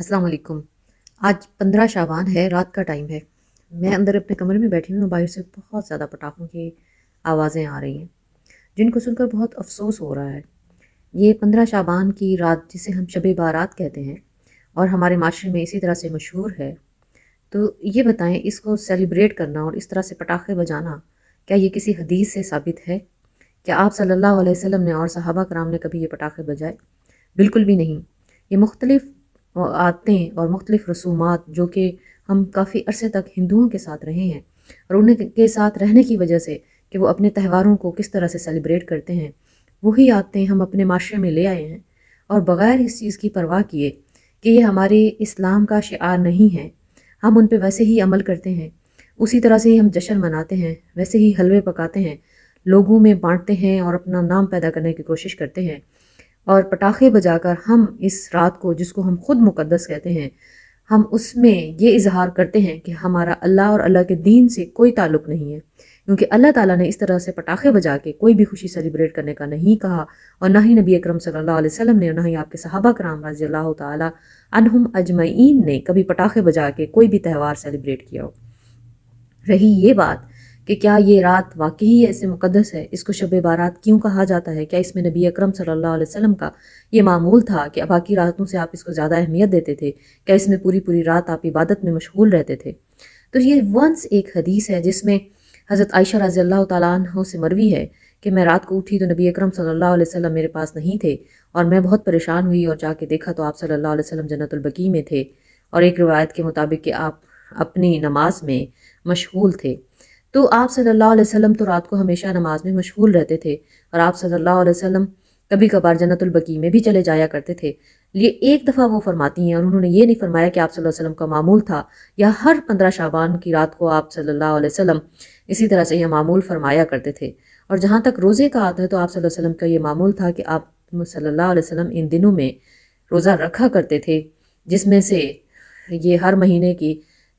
अस्सलाम वालेकुम आज पंद्रह शाबान है रात का टाइम है मैं अंदर अपने कमरे में बैठी हुई हूँ बाहर से बहुत ज़्यादा पटाखों की आवाज़ें आ रही हैं जिनको सुनकर बहुत अफसोस हो रहा है ये पंद्रह शाबान की रात जिसे हम शब बारात कहते हैं और हमारे माशरे में इसी तरह से मशहूर है तो ये बताएं इसको सेलिब्रेट करना और इस तरह से पटाखे बजाना क्या ये किसी हदीस से साबित है क्या आप सल्लल्लाहु अलैहि वसल्लम ने और सहाबा कराम ने कभी ये पटाखे बजाए बिल्कुल भी नहीं ये मुख्तलिफ़ आदतें और मुख्तलिफ़ रसूमात जो कि हम काफ़ी अरसे तक हिंदुओं के साथ रहे हैं और उन के साथ रहने की वजह से कि वो अपने त्यौहारों को किस तरह से सेलिब्रेट करते हैं वही आदतें हम अपने माशरे में ले आए हैं और बग़ैर इस चीज़ की परवाह किए कि ये हमारे इस्लाम का शार नहीं है हम उन पर वैसे ही अमल करते हैं उसी तरह से ही हम जश्न मनाते हैं वैसे ही हलवे पकाते हैं लोगों में बांटते हैं और अपना नाम पैदा करने की कोशिश करते हैं और पटाखे बजाकर हम इस रात को जिसको हम खुद मुकदस कहते हैं हम उसमें ये इजहार करते हैं कि हमारा अल्लाह और अल्लाह के दीन से कोई ताल्लुक़ नहीं है क्योंकि अल्लाह ताला ने इस तरह से पटाखे बजा के कोई भी खुशी सेलिब्रेट करने का नहीं कहा और ना ही नबी अकरम सल्लल्लाहु अलैहि वसल्लम ने और ना ही आपके सहाबा कराम रजी अल्लाह तहम अजमैन ने कभी पटाखे बजा के कोई भी त्यौहार सेलिब्रेट किया हो रही ये बात कि क्या ये रात वाकई ही ऐसे मुकदस है इसको शब बारात क्यों कहा जाता है क्या इसमें नबी अकरम सल्लल्लाहु अलैहि वसल्लम का ये मामूल था कि बाकी रातों से आप इसको ज़्यादा अहमियत देते थे क्या इसमें पूरी पूरी रात आप इबादत में मशगूल रहते थे तो ये वंस एक हदीस है जिसमें हज़रत आयशा रज़ी अल्लाह तु से मरवी है कि मैं रात को उठी तो नबी अकरम सल्लल्लाहु अलैहि वसल्लम मेरे पास नहीं थे और मैं बहुत परेशान हुई और जाके देखा तो आप सल्लल्लाहु अलैहि वसल्लम जन्नतुलबकी में थे और एक रिवायत के मुताबिक कि आप अपनी नमाज में मशगूल थे तो आप सल्लल्लाहु अलैहि वसल्लम तो रात को हमेशा नमाज में मशहूल रहते थे और आप सल्लल्लाहु अलैहि वसल्लम कभी कभार जन्नतुलबकी में भी चले जाया करते थे ये एक दफ़ा वो फरमाती हैं और उन्होंने ये नहीं फरमाया कि आप सल्लल्लाहु अलैहि वसल्लम का मामूल था या हर पंद्रह शाबान की रात को आप सल्लल्लाहु अलैहि वसल्लम इसी तरह से यह मामूल फरमाया करते थे और जहाँ तक रोज़े का आता है तो आप सल्लल्लाहु अलैहि वसल्लम का ये मामूल था कि आप सल्लल्लाहु अलैहि वसल्लम इन दिनों में रोज़ा रखा करते थे जिसमें से ये हर महीने की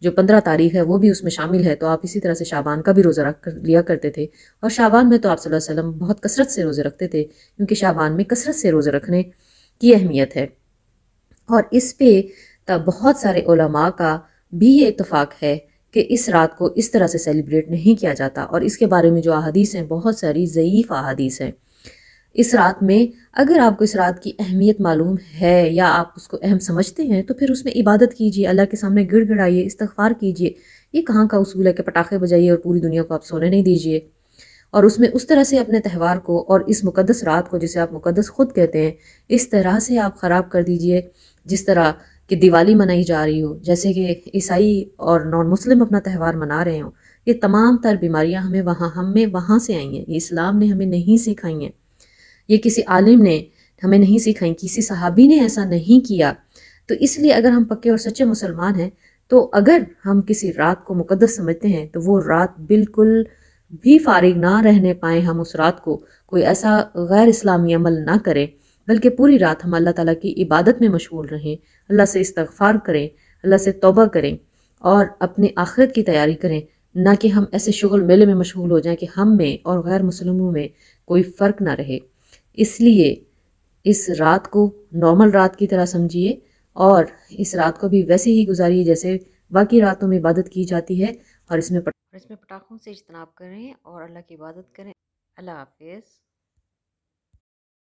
जो पंद्रह तारीख है वो भी उसमें शामिल है तो आप इसी तरह से शाबान का भी रोज़ा रख कर लिया करते थे और शाबान में तो आप वसल्लम बहुत कसरत से रोज़े रखते थे क्योंकि शाबान में कसरत से रोज़े रखने की अहमियत है और इस पे तब बहुत सारे उलमा का भी ये इतफ़ाक़ है कि इस रात को इस तरह से सेलिब्रेट नहीं किया जाता और इसके बारे में जो अहादीस हैं बहुत सारी ज़यीफ़ अहादीस हैं इस रात में अगर आपको इस रात की अहमियत मालूम है या आप उसको अहम समझते हैं तो फिर उसमें इबादत कीजिए अल्लाह के सामने गिड़ गिड़ाइए इस्तफार कीजिए ये कहाँ का उसूल है कि पटाखे बजाइए और पूरी दुनिया को आप सोने नहीं दीजिए और उसमें उस तरह से अपने त्यौहार को और इस मुकदस रात को जिसे आप मुकदस खुद कहते हैं इस तरह से आप ख़राब कर दीजिए जिस तरह कि दिवाली मनाई जा रही हो जैसे कि ईसाई और नॉन मुस्लिम अपना त्यौहार मना रहे हों ये तमाम तर बीमारियाँ हमें वहाँ हमें वहाँ से आई हैं ये इस्लाम ने हमें नहीं सिखाई हैं ये किसी आलिम ने हमें नहीं सिखाई किसी सहाबी ने ऐसा नहीं किया तो इसलिए अगर हम पक्के और सच्चे मुसलमान हैं तो अगर हम किसी रात को मुकदस समझते हैं तो वो रात बिल्कुल भी फारिग ना रहने पाए हम उस रात को कोई ऐसा गैर इस्लामी अमल ना करें बल्कि पूरी रात हम अल्लाह ताला की इबादत में मशगूल रहें अल्लाह से इस्तगफार करें अल्लाह से तोबा करें और अपने आखिरत की तैयारी करें ना कि हम ऐसे शुगल मेले में मशगूल हो जाएं कि हम में और गैर मुसलमों में कोई फ़र्क ना रहे इसलिए इस रात को नॉर्मल रात की तरह समझिए और इस रात को भी वैसे ही गुजारिए जैसे बाकी रातों में इबादत की जाती है और इसमें पट... इसमें पटाखों से इजतनाब करें और अल्लाह की इबादत करें अल्लाह हाफिज़